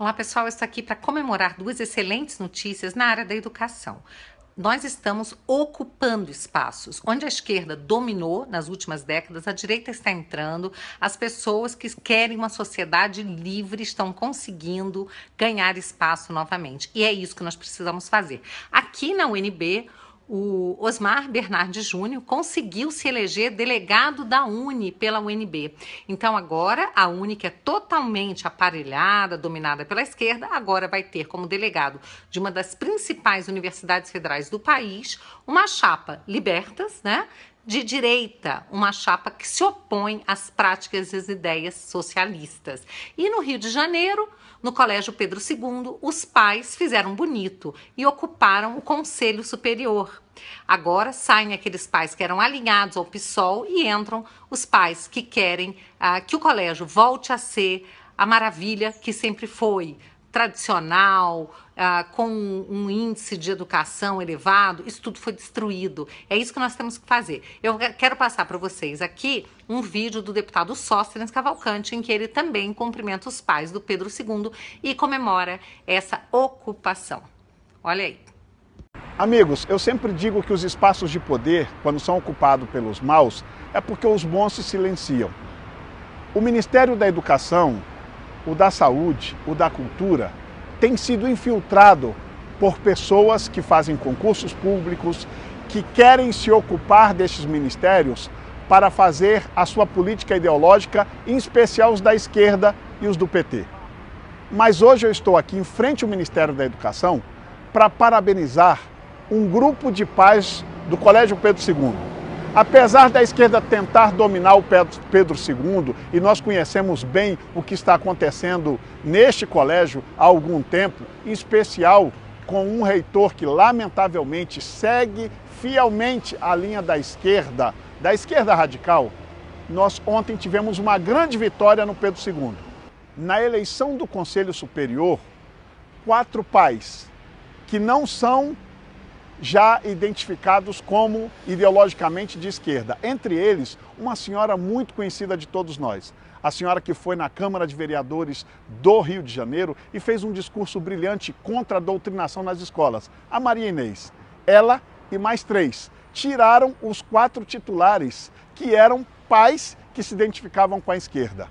Olá, pessoal. Eu estou aqui para comemorar duas excelentes notícias na área da educação. Nós estamos ocupando espaços. Onde a esquerda dominou nas últimas décadas, a direita está entrando. As pessoas que querem uma sociedade livre estão conseguindo ganhar espaço novamente. E é isso que nós precisamos fazer. Aqui na UNB, o Osmar Bernardes Júnior conseguiu se eleger delegado da Uni pela UNB. Então agora a Uni que é totalmente aparelhada, dominada pela esquerda, agora vai ter como delegado de uma das principais universidades federais do país uma chapa libertas, né, de direita, uma chapa que se opõe às práticas e às ideias socialistas. E no Rio de Janeiro, no Colégio Pedro II, os pais fizeram bonito e ocuparam o Conselho Superior. Agora saem aqueles pais que eram alinhados ao PSOL e entram os pais que querem ah, que o colégio volte a ser a maravilha que sempre foi, tradicional, ah, com um índice de educação elevado, isso tudo foi destruído. É isso que nós temos que fazer. Eu quero passar para vocês aqui um vídeo do deputado Sóstenes Cavalcante, em que ele também cumprimenta os pais do Pedro II e comemora essa ocupação. Olha aí. Amigos, eu sempre digo que os espaços de poder, quando são ocupados pelos maus, é porque os bons se silenciam. O Ministério da Educação o da saúde, o da cultura, tem sido infiltrado por pessoas que fazem concursos públicos, que querem se ocupar destes ministérios para fazer a sua política ideológica, em especial os da esquerda e os do PT. Mas hoje eu estou aqui em frente ao Ministério da Educação para parabenizar um grupo de pais do Colégio Pedro II Apesar da esquerda tentar dominar o Pedro II, e nós conhecemos bem o que está acontecendo neste colégio há algum tempo, em especial com um reitor que, lamentavelmente, segue fielmente a linha da esquerda, da esquerda radical, nós ontem tivemos uma grande vitória no Pedro II. Na eleição do Conselho Superior, quatro pais que não são já identificados como ideologicamente de esquerda. Entre eles, uma senhora muito conhecida de todos nós, a senhora que foi na Câmara de Vereadores do Rio de Janeiro e fez um discurso brilhante contra a doutrinação nas escolas, a Maria Inês. Ela e mais três tiraram os quatro titulares que eram pais que se identificavam com a esquerda.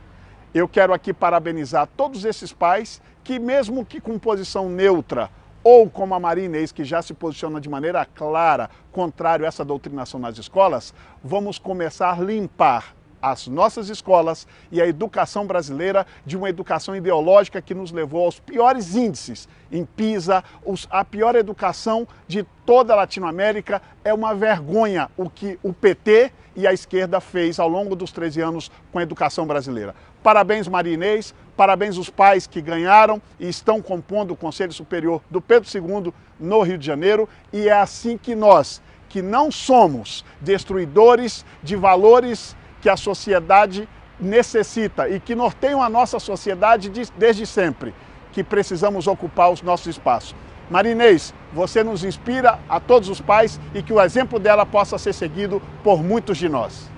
Eu quero aqui parabenizar todos esses pais que, mesmo que com posição neutra, ou como a Maria Inês, que já se posiciona de maneira clara contrário a essa doutrinação nas escolas, vamos começar a limpar as nossas escolas e a educação brasileira de uma educação ideológica que nos levou aos piores índices em PISA, os, a pior educação de toda a Latinoamérica. É uma vergonha o que o PT e a esquerda fez ao longo dos 13 anos com a educação brasileira. Parabéns, Maria Inês, parabéns os pais que ganharam e estão compondo o Conselho Superior do Pedro II no Rio de Janeiro, e é assim que nós, que não somos destruidores de valores que a sociedade necessita e que norteiam a nossa sociedade desde sempre, que precisamos ocupar os nossos espaços. Marinês, você nos inspira a todos os pais e que o exemplo dela possa ser seguido por muitos de nós.